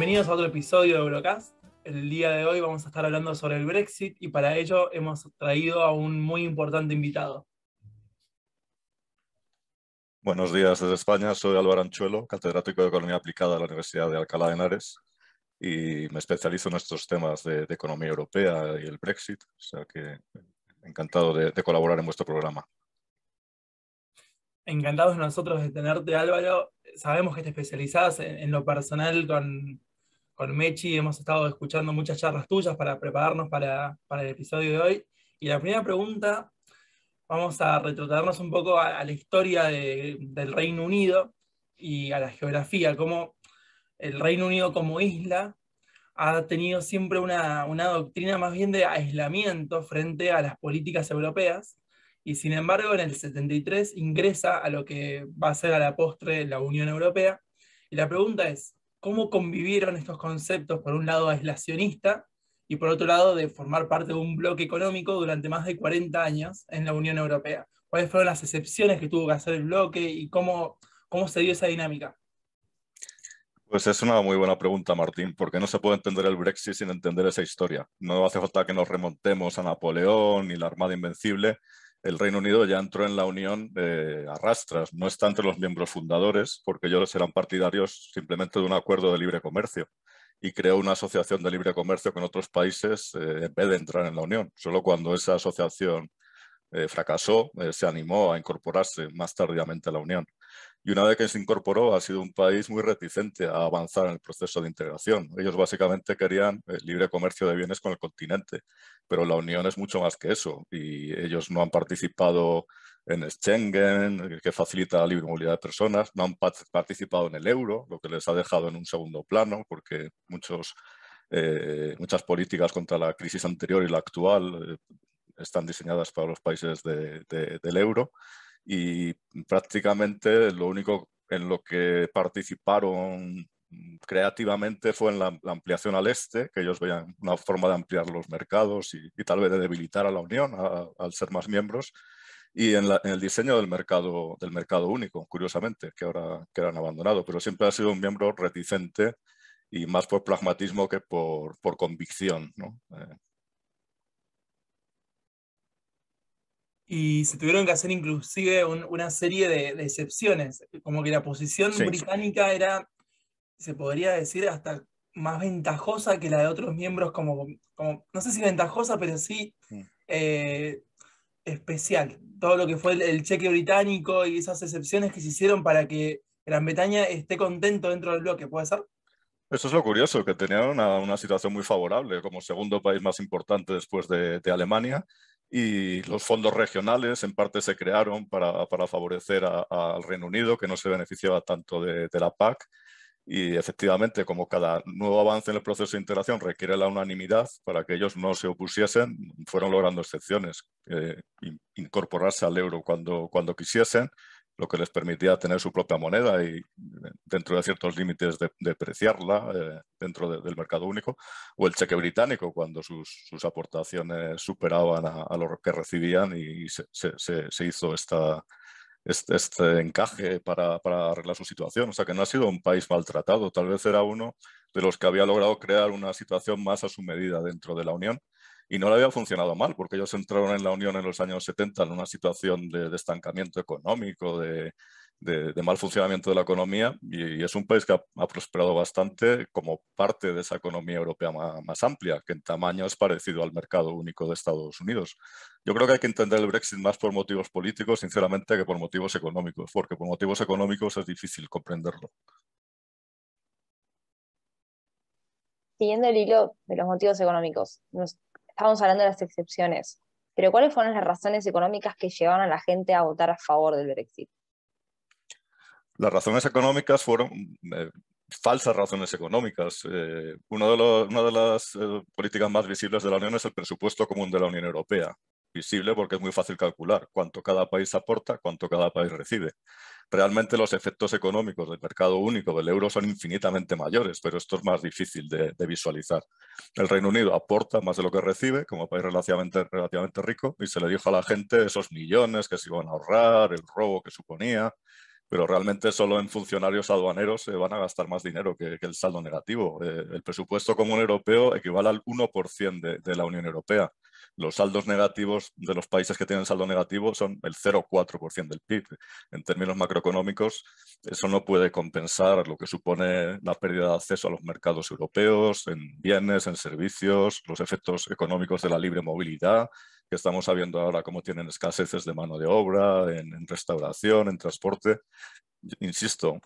Bienvenidos a otro episodio de Eurocast. El día de hoy vamos a estar hablando sobre el Brexit y para ello hemos traído a un muy importante invitado. Buenos días desde España, soy Álvaro Anchuelo, catedrático de Economía Aplicada de la Universidad de Alcalá de Henares y me especializo en estos temas de, economía europea y el Brexit, o sea que encantado de, colaborar en vuestro programa. Encantados nosotros de tenerte, Álvaro sabemos que te especializas en lo personal con, con Mechi hemos estado escuchando muchas charlas tuyas para prepararnos para, para el episodio de hoy. Y la primera pregunta, vamos a retrotraernos un poco a, la historia del Reino Unido y a la geografía, cómo el Reino Unido como isla ha tenido siempre una, una doctrina más bien de aislamiento frente a las políticas europeas y sin embargo en el 73 ingresa a lo que va a ser a la postre la Unión Europea. Y la pregunta es, cómo convivieron estos conceptos, por un lado aislacionista y por otro lado de formar parte de un bloque económico durante más de 40 años en la Unión Europea. ¿Cuáles fueron las excepciones que tuvo que hacer el bloque y cómo, cómo se dio esa dinámica? Pues es una muy buena pregunta, Martín, porque no se puede entender el Brexit sin entender esa historia. No hace falta que nos remontemos a Napoleón ni la Armada Invencible el Reino Unido ya entró en la Unión arrastras. no está entre los miembros fundadores, porque ellos eran partidarios simplemente de un acuerdo de libre comercio y creó una asociación de libre comercio con otros países eh, en vez de entrar en la Unión. Solo cuando esa asociación eh, fracasó, eh, se animó a incorporarse más tardíamente a la Unión y una vez que se incorporó ha sido un país muy reticente a avanzar en el proceso de integración. Ellos básicamente querían el eh, libre comercio de bienes con el continente, pero la Unión es mucho más que eso y ellos no han participado en Schengen, eh, que facilita la libre movilidad de personas, no han participado en el euro, lo que les ha dejado en un segundo plano porque muchos, eh, muchas políticas contra la crisis anterior y la actual están diseñadas para los países del euro y prácticamente lo único en lo que participaron creativamente fue en la, ampliación al este, que ellos veían una forma de ampliar los mercados y, tal vez de debilitar a la Unión al ser más miembros, y en, el diseño del mercado, del mercado único, curiosamente, que ahora que han abandonado, pero siempre ha sido un miembro reticente y más por pragmatismo que por, por convicción. ¿no? y se tuvieron que hacer inclusive una serie de, excepciones, como que la posición británica era, se podría decir, hasta más ventajosa que la de otros miembros, como, como no sé si ventajosa, pero sí, mm. eh, especial. Todo lo que fue el, cheque británico y esas excepciones que se hicieron para que Gran Bretaña esté contento dentro del bloque, ¿puede ser? Eso es lo curioso, que tenían una, una situación muy favorable como segundo país más importante después de, de Alemania y los fondos regionales en parte se crearon para, favorecer al Reino Unido, que no se beneficiaba tanto de, la PAC. Y efectivamente, como cada nuevo avance en el proceso de integración requiere la unanimidad para que ellos no se opusiesen, fueron logrando excepciones, eh, incorporarse al euro cuando quisiesen lo que les permitía tener su propia moneda y eh, dentro de ciertos límites depreciarla de, eh, dentro del mercado único, o el cheque británico, cuando sus, aportaciones superaban a, a, lo que recibían y se, hizo esta, este, este, encaje para, para, arreglar su situación. O sea, que no ha sido un país maltratado, tal vez era uno de los que había logrado crear una situación más a su medida dentro de la Unión y no le había funcionado mal, porque ellos entraron en la Unión en los años 70 en una situación de, estancamiento económico, de, mal funcionamiento de la economía, y, es un país que ha, prosperado bastante como parte de esa economía europea más, amplia, que en tamaño es parecido al mercado único de Estados Unidos. Yo creo que hay que entender el Brexit más por motivos políticos, sinceramente, que por motivos económicos, porque por motivos económicos es difícil comprenderlo. Siguiendo el hilo de los motivos económicos, nos estábamos hablando de las excepciones, pero ¿cuáles fueron las razones económicas que llevaron a la gente a votar a favor del Brexit? Las razones económicas fueron eh, falsas razones económicas. Eh, una, de las eh, políticas más visibles de la Unión es el presupuesto común de la Unión Europea. Visible porque es muy fácil calcular cuánto cada país aporta, cuánto cada país recibe realmente los efectos económicos del mercado único del euro son infinitamente mayores, pero esto es más difícil de, visualizar. El Reino Unido aporta más de lo que recibe como país relativamente, relativamente rico y se le dijo a la gente esos millones que se iban a ahorrar, el robo que suponía, pero realmente solo en funcionarios aduaneros se van a gastar más dinero que, el saldo negativo. Eh, el presupuesto común europeo equivale al 1% de, de, la Unión Europea. Los saldos negativos de los países que tienen saldo negativo son el 0,4% del PIB. En términos macroeconómicos, eso no puede compensar lo que supone la pérdida de acceso a los mercados europeos, en bienes, en servicios, los efectos económicos de la libre movilidad, que estamos sabiendo ahora cómo tienen escaseces de mano de obra, en, restauración, en transporte. Insisto,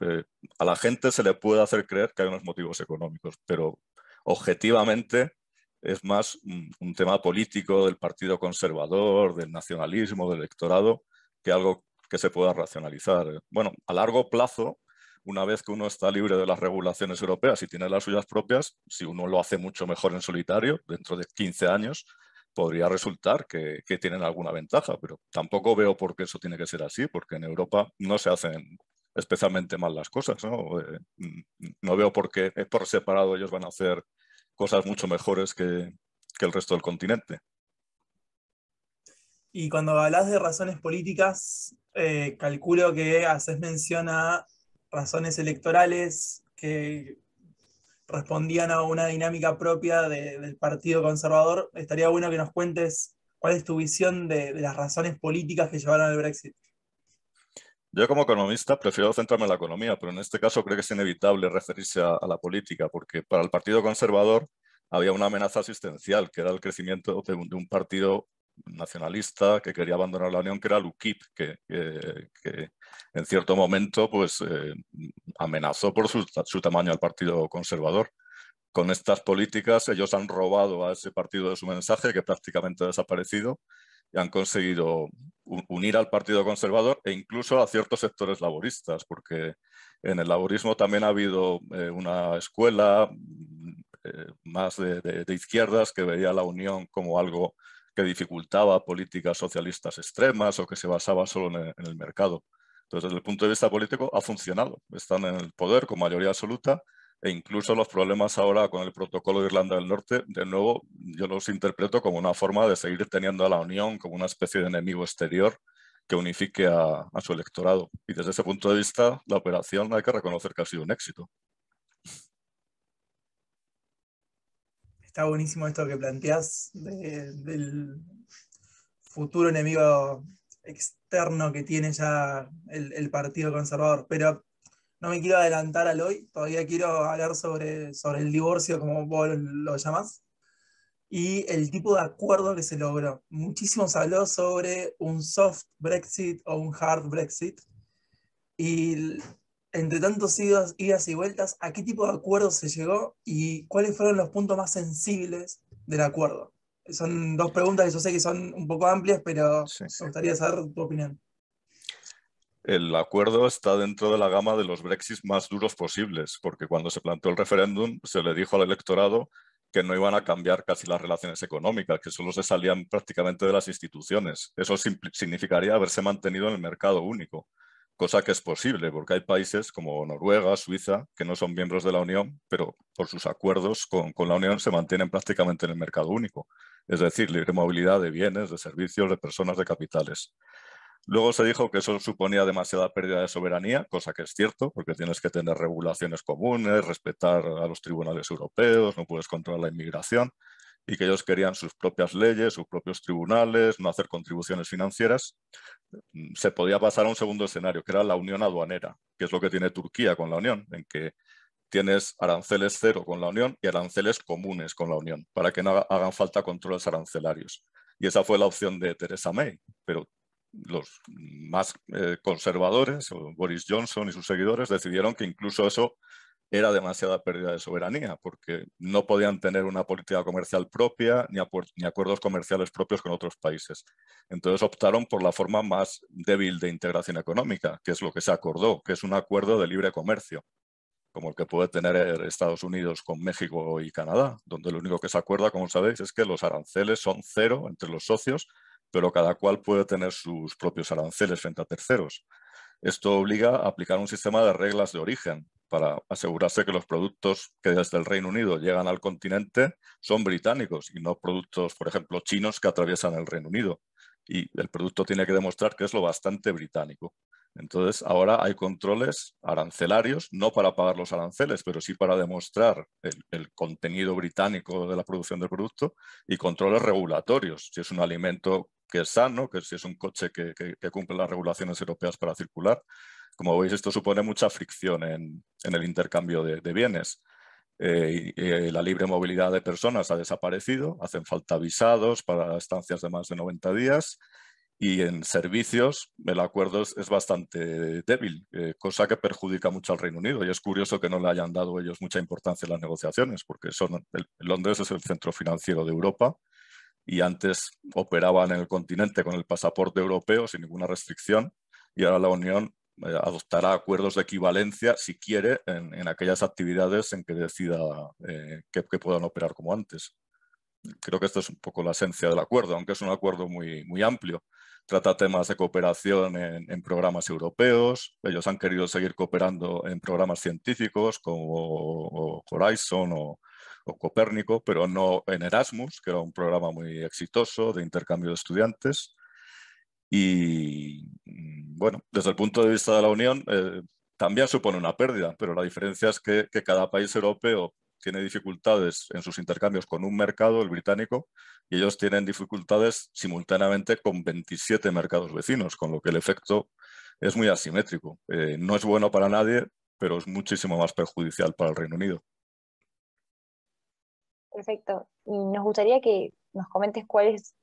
a la gente se le puede hacer creer que hay unos motivos económicos, pero objetivamente es más un tema político del Partido Conservador, del nacionalismo, del electorado, que algo que se pueda racionalizar. Bueno, a largo plazo, una vez que uno está libre de las regulaciones europeas y tiene las suyas propias, si uno lo hace mucho mejor en solitario, dentro de 15 años, podría resultar que, tienen alguna ventaja, pero tampoco veo por qué eso tiene que ser así, porque en Europa no se hacen especialmente mal las cosas. No, eh, veo por qué por separado ellos van a hacer cosas mucho mejores que, el resto del continente. Y cuando hablas de razones políticas, eh, calculo que haces mención a razones electorales que respondían a una dinámica propia del Partido Conservador. Estaría bueno que nos cuentes cuál es tu visión de, las razones políticas que llevaron al Brexit. Yo como economista prefiero centrarme en la economía, pero en este caso creo que es inevitable referirse a, la política, porque para el Partido Conservador había una amenaza asistencial, que era el crecimiento de un partido nacionalista que quería abandonar la Unión, que era Lukip, que, que, en cierto momento pues, eh, amenazó por su, su, tamaño al Partido Conservador. Con estas políticas ellos han robado a ese partido de su mensaje, que prácticamente ha desaparecido, y han conseguido unir al Partido Conservador e incluso a ciertos sectores laboristas, porque en el laborismo también ha habido eh, una escuela mm, eh, más de, izquierdas que veía la unión como algo que dificultaba políticas socialistas extremas o que se basaba solo en el, mercado. Entonces, desde el punto de vista político, ha funcionado. Están en el poder con mayoría absoluta e incluso los problemas ahora con el protocolo de Irlanda del Norte, de nuevo, yo los interpreto como una forma de seguir teniendo a la Unión como una especie de enemigo exterior que unifique a su electorado. Y desde ese punto de vista, la operación hay que reconocer que ha sido un éxito. está buenísimo esto que planteás del futuro enemigo externo que tiene ya el, Partido Conservador, pero no me quiero adelantar al hoy, todavía quiero hablar sobre, sobre el divorcio, como vos lo llamás, y el tipo de acuerdo que se logró. Muchísimo se habló sobre un soft Brexit o un hard Brexit, y entre tantos idas, y vueltas, ¿a qué tipo de acuerdo se llegó y cuáles fueron los puntos más sensibles del acuerdo? Son dos preguntas que yo sé que son un poco amplias, pero me gustaría saber tu opinión. El acuerdo está dentro de la gama de los Brexit más duros posibles, porque cuando se planteó el referéndum se le dijo al electorado que no iban a cambiar casi las relaciones económicas, que solo se salían prácticamente de las instituciones. Eso significaría haberse mantenido en el mercado único cosa que es posible porque hay países como Noruega, Suiza, que no son miembros de la Unión, pero por sus acuerdos con, la Unión se mantienen prácticamente en el mercado único, es decir, libre movilidad de bienes, de servicios, de personas, de capitales. Luego se dijo que eso suponía demasiada pérdida de soberanía, cosa que es cierto, porque tienes que tener regulaciones comunes, respetar a los tribunales europeos, no puedes controlar la inmigración, y que ellos querían sus propias leyes, sus propios tribunales, no hacer contribuciones financieras, mm, se podía pasar a un segundo escenario, que era la unión aduanera, que es lo que tiene Turquía con la Unión, en que tienes aranceles cero con la Unión y aranceles comunes con la Unión, para que no hagan falta controles arancelarios. Y esa fue la opción de Theresa May, pero los más eh, conservadores, Boris Johnson y sus seguidores, decidieron que incluso eso era demasiada pérdida de soberanía, porque no podían tener una política comercial propia ni, acuerdos comerciales propios con otros países. Entonces optaron por la forma más débil de integración económica, que es lo que se acordó, que es un acuerdo de libre comercio, como el que puede tener eh, Estados Unidos con México y Canadá, donde lo único que se acuerda, como sabéis, es que los aranceles son cero entre los socios, pero cada cual puede tener sus propios aranceles frente a terceros. Esto obliga a aplicar un sistema de reglas de origen, para asegurarse que los productos que desde el Reino Unido llegan al continente son británicos y no productos, por ejemplo, chinos que atraviesan el Reino Unido. Y el producto tiene que demostrar que es lo bastante británico. Entonces, ahora hay controles arancelarios, no para pagar los aranceles, pero sí para demostrar el, contenido británico de la producción del producto y controles regulatorios, si es un alimento que es sano, que si es un coche que cumple las regulaciones europeas para circular. Como veis, esto supone mucha fricción en, el intercambio de, bienes. Eh, eh, la libre movilidad de personas ha desaparecido, hacen falta visados para estancias de más de 90 días y en servicios el acuerdo es, bastante débil, eh, cosa que perjudica mucho al Reino Unido y es curioso que no le hayan dado ellos mucha importancia en las negociaciones porque Londres es el centro financiero de Europa y antes operaban en el continente con el pasaporte europeo sin ninguna restricción y ahora la Unión eh, adoptará acuerdos de equivalencia, si quiere, en, aquellas actividades en que decida eh, que, puedan operar como antes. Creo que esto es un poco la esencia del acuerdo, aunque es un acuerdo muy, muy amplio. Trata temas de cooperación en, programas europeos. Ellos han querido seguir cooperando en programas científicos como Horizon o, o Copérnico, pero no en Erasmus, que era un programa muy exitoso de intercambio de estudiantes. Y mm, bueno, desde el punto de vista de la Unión, eh, también supone una pérdida, pero la diferencia es que, cada país europeo tiene dificultades en sus intercambios con un mercado, el británico, y ellos tienen dificultades simultáneamente con 27 mercados vecinos, con lo que el efecto es muy asimétrico. Eh, no es bueno para nadie, pero es muchísimo más perjudicial para el Reino Unido. Perfecto. Y nos gustaría que nos comentes cuál es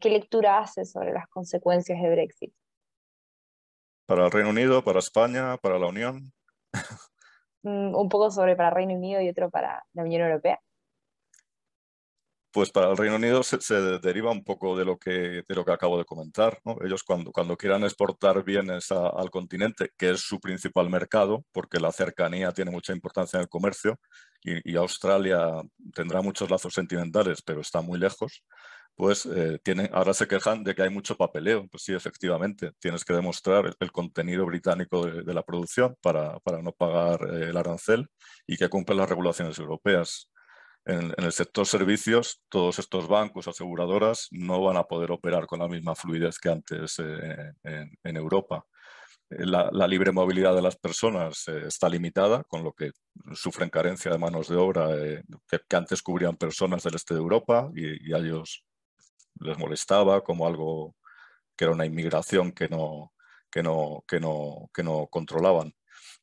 qué lectura hace sobre las consecuencias de Brexit? ¿Para el Reino Unido, para España, para la Unión? Mm, un poco sobre para Reino Unido y otro para la Unión Europea. Pues para el Reino Unido se, deriva un poco de lo que, de lo que acabo de comentar. Ellos cuando, cuando quieran exportar bienes al continente, que es su principal mercado, porque la cercanía tiene mucha importancia en el comercio, y, y Australia tendrá muchos lazos sentimentales, pero está muy lejos, pues eh, tienen, ahora se quejan de que hay mucho papeleo. Pues sí, efectivamente, tienes que demostrar el, contenido británico de, la producción para, para no pagar eh, el arancel y que cumple las regulaciones europeas. En, el sector servicios, todos estos bancos, aseguradoras, no van a poder operar con la misma fluidez que antes eh, en, Europa. La, libre movilidad de las personas está limitada, con lo que sufren carencia de manos de obra que, antes cubrían personas del este de Europa y, y a ellos les molestaba, como algo que era una inmigración que no, que no, que no, que no controlaban.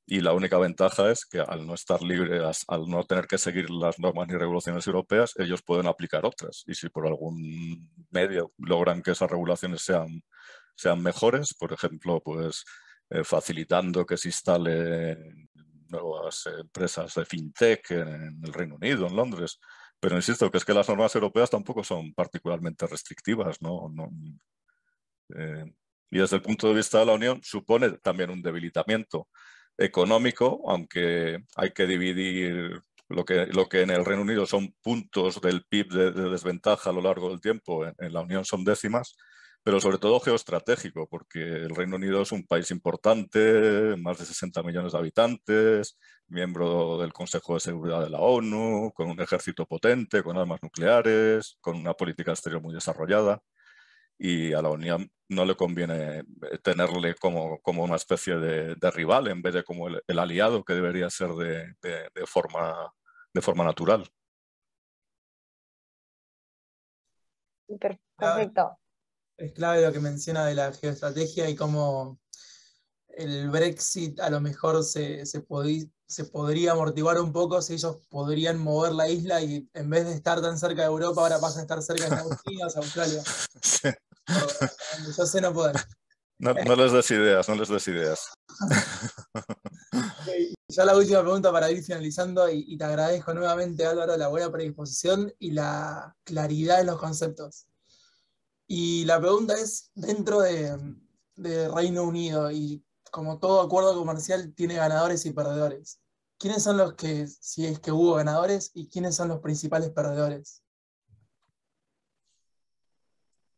Y la única ventaja es que al no estar libres, al no tener que seguir las normas ni regulaciones europeas, ellos pueden aplicar otras. Y si por algún medio logran que esas regulaciones sean, sean mejores, por ejemplo, pues eh, facilitando que se instalen nuevas empresas de fintech en el Reino Unido, en Londres, pero insisto, que es que las normas europeas tampoco son particularmente restrictivas, ¿no? no eh, y desde el punto de vista de la Unión supone también un debilitamiento económico, aunque hay que dividir lo que, lo que en el Reino Unido son puntos del PIB de, desventaja a lo largo del tiempo, en la Unión son décimas, pero sobre todo geoestratégico, porque el Reino Unido es un país importante, más de 60 millones de habitantes, miembro del Consejo de Seguridad de la ONU, con un ejército potente, con armas nucleares, con una política exterior muy desarrollada. Y a la Unión no le conviene tenerle como, como una especie de, rival en vez de como el, aliado que debería ser de, de forma, de forma natural. Perfecto es clave lo que menciona de la geoestrategia y cómo el Brexit a lo mejor se, se, podría amortiguar un poco si ellos podrían mover la isla y en vez de estar tan cerca de Europa, ahora pasa a estar cerca de Estados Unidos, Australia. yo sé no poder. No, les des ideas, no les des ideas. Ya la última pregunta para ir finalizando y, y, te agradezco nuevamente Álvaro la buena predisposición y la claridad en los conceptos. Y la pregunta es, dentro de, Reino Unido y como todo acuerdo comercial tiene ganadores y perdedores, ¿quiénes son los que, si es que hubo ganadores, y quiénes son los principales perdedores?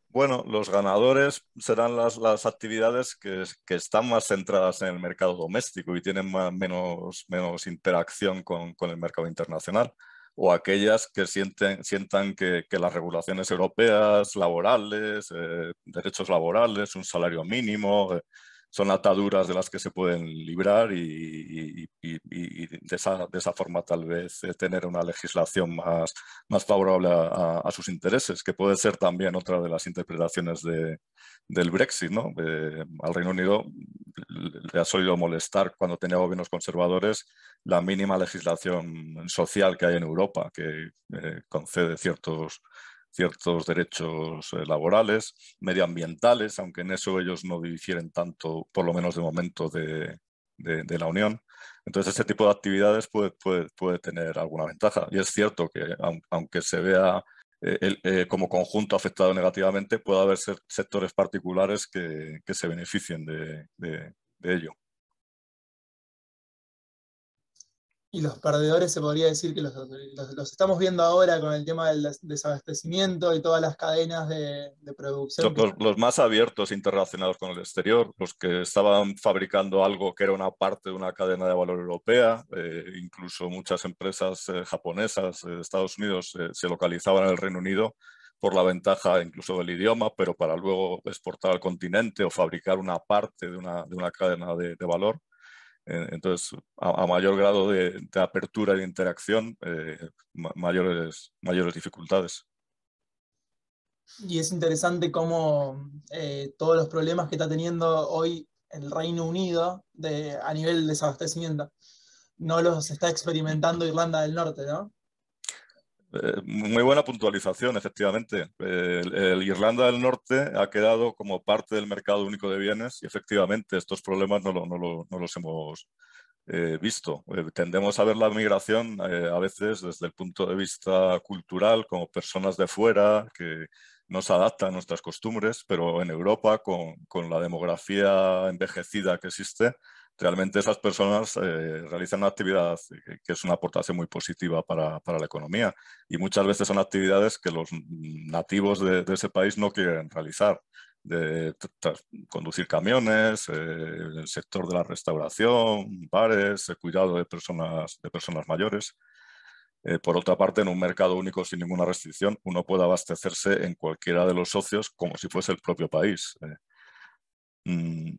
Bueno, los ganadores serán las, actividades que, están más centradas en el mercado doméstico y tienen menos, interacción con, con, el mercado internacional o aquellas que sienten, sientan que, las regulaciones europeas laborales, eh, derechos laborales, un salario mínimo, eh, son ataduras de las que se pueden librar y, de, esa, forma tal vez eh, tener una legislación más, más favorable a, sus intereses, que puede ser también otra de las interpretaciones de, del Brexit. ¿no? Eh, al Reino Unido le ha solido molestar cuando tenía gobiernos conservadores la mínima legislación social que hay en Europa, que eh, concede ciertos ciertos derechos eh, laborales, medioambientales, aunque en eso ellos no difieren tanto, por lo menos de momento, de, la Unión. Entonces, ese tipo de actividades puede, tener alguna ventaja. Y es cierto que, aunque se vea eh, eh, como conjunto afectado negativamente, puede haber sectores particulares que, se beneficien de ello. y los perdedores se podría decir que los, los, estamos viendo ahora con el tema del desabastecimiento y todas las cadenas de, producción. Los, más abiertos interrelacionados con el exterior, los que estaban fabricando algo que era una parte de una cadena de valor europea, eh, incluso muchas empresas eh, japonesas de eh, Estados Unidos se localizaban en el Reino Unido por la ventaja incluso del idioma, pero para luego exportar al continente o fabricar una parte de una, de una cadena de valor entonces, a, mayor grado de, apertura y de interacción, eh, mayores, mayores dificultades. Y es interesante cómo eh, todos los problemas que está teniendo hoy el Reino Unido a nivel de desabastecimiento no los está experimentando Irlanda del Norte, ¿no? Eh, muy buena puntualización, efectivamente. el, Irlanda del Norte ha quedado como parte del mercado único de bienes y efectivamente estos problemas no, los hemos eh, visto. Eh, tendemos a ver la migración a veces desde el punto de vista cultural, como personas de fuera que no se adaptan a nuestras costumbres, pero en Europa, con la demografía envejecida que existe, realmente esas personas eh, realizan una actividad que, es una aportación muy positiva para, la economía y muchas veces son actividades que los nativos de, ese país no quieren realizar. De conducir camiones, eh, el sector de la restauración, bares, cuidado de personas, de personas mayores. Eh, por otra parte, en un mercado único sin ninguna restricción, uno puede abastecerse en cualquiera de los socios como si fuese el propio país. Mm,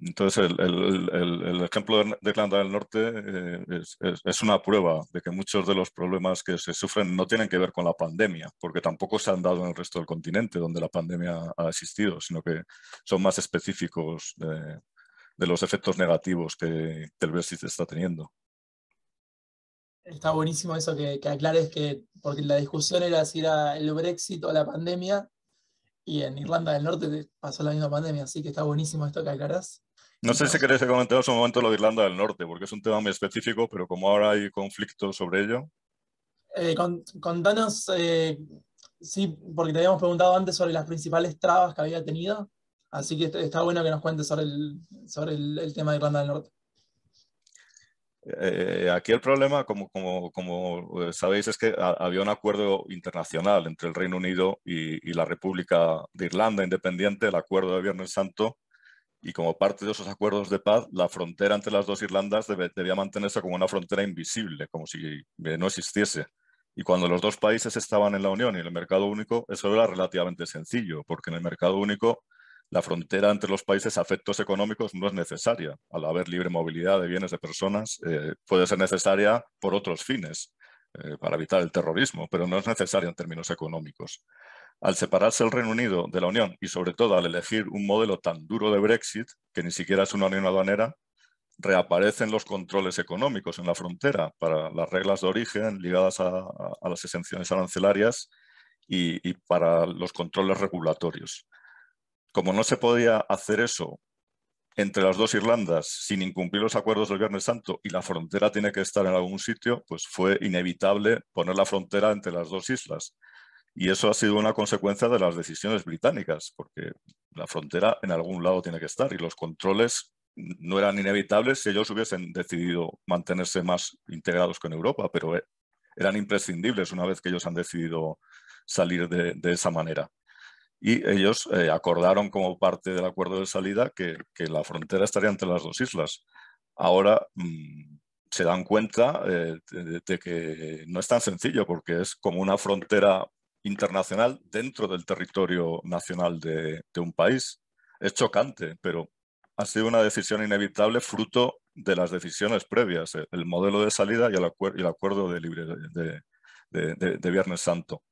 entonces, el, ejemplo de Irlanda del Norte eh, es, una prueba de que muchos de los problemas que se sufren no tienen que ver con la pandemia, porque tampoco se han dado en el resto del continente donde la pandemia ha existido, sino que son más específicos de, los efectos negativos que, el Brexit está teniendo. Está buenísimo eso que, que aclares que, porque la discusión era si era el Brexit o la pandemia, y en Irlanda del Norte pasó la misma pandemia, así que está buenísimo esto que aclarás. No sé si querés comentar un momento lo de Irlanda del Norte, porque es un tema muy específico, pero como ahora hay conflicto sobre ello. Eh, contanos, eh, sí, porque te habíamos preguntado antes sobre las principales trabas que había tenido, así que está bueno que nos cuentes sobre sobre el tema de Irlanda del Norte. Eh, eh, aquí el problema, como, eh, sabéis, es que había un acuerdo internacional entre el Reino Unido y, la República de Irlanda Independiente, el acuerdo de Viernes Santo, y como parte de esos acuerdos de paz, la frontera entre las dos Irlandas debía mantenerse como una frontera invisible, como si no existiese. Y cuando los dos países estaban en la Unión y en el mercado único, eso era relativamente sencillo, porque en el mercado único la frontera entre los países a efectos económicos no es necesaria. Al haber libre movilidad de bienes de personas, eh, puede ser necesaria por otros fines, eh, para evitar el terrorismo, pero no es necesaria en términos económicos. Al separarse el Reino Unido de la Unión y sobre todo al elegir un modelo tan duro de Brexit, que ni siquiera es una unión aduanera, reaparecen los controles económicos en la frontera para las reglas de origen ligadas a, las exenciones arancelarias y para los controles regulatorios como no se podía hacer eso entre las dos Irlandas sin incumplir los acuerdos del Viernes Santo y la frontera tiene que estar en algún sitio, pues fue inevitable poner la frontera entre las dos islas. Y eso ha sido una consecuencia de las decisiones británicas, porque la frontera en algún lado tiene que estar y los controles no eran inevitables si ellos hubiesen decidido mantenerse más integrados con Europa, pero eh, eran imprescindibles una vez que ellos han decidido salir de, de esa manera y ellos eh, acordaron como parte del acuerdo de salida que, la frontera estaría entre las dos islas. Ahora mm, se dan cuenta eh, de, que no es tan sencillo porque es como una frontera internacional dentro del territorio nacional de, un país. Es chocante, pero ha sido una decisión inevitable fruto de las decisiones previas, el modelo de salida y el, acuerdo de, de Viernes Santo.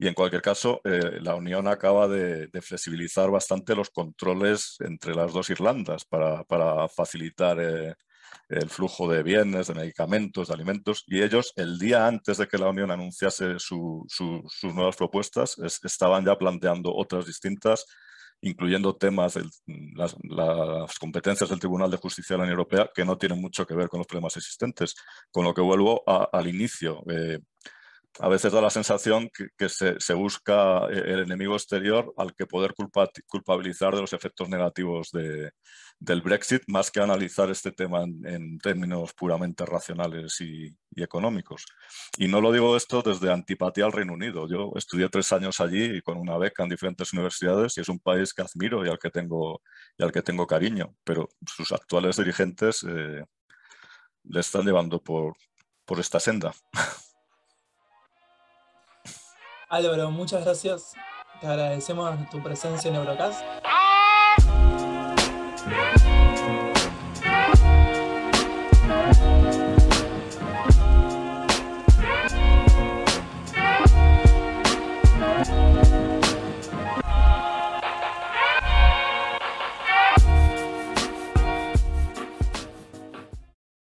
Y en cualquier caso, eh, la Unión acaba de, flexibilizar bastante los controles entre las dos Irlandas para, facilitar eh, el flujo de bienes, de medicamentos, de alimentos. Y ellos, el día antes de que la Unión anunciase sus nuevas propuestas, estaban ya planteando otras distintas incluyendo temas, las, competencias del Tribunal de Justicia de la Unión Europea que no tienen mucho que ver con los problemas existentes. Con lo que vuelvo al inicio. Eh, a veces da la sensación que, se, busca eh, el enemigo exterior al que poder culpabilizar de los efectos negativos del Brexit, más que analizar este tema en, términos puramente racionales y, económicos. Y no lo digo esto desde antipatía al Reino Unido. Yo estudié tres años allí y con una beca en diferentes universidades y es un país que admiro y al que tengo, y al que tengo cariño, pero sus actuales dirigentes eh, le están llevando por, por esta senda. Álvaro, muchas gracias. Te agradecemos tu presencia en Eurocast. ¡Ah!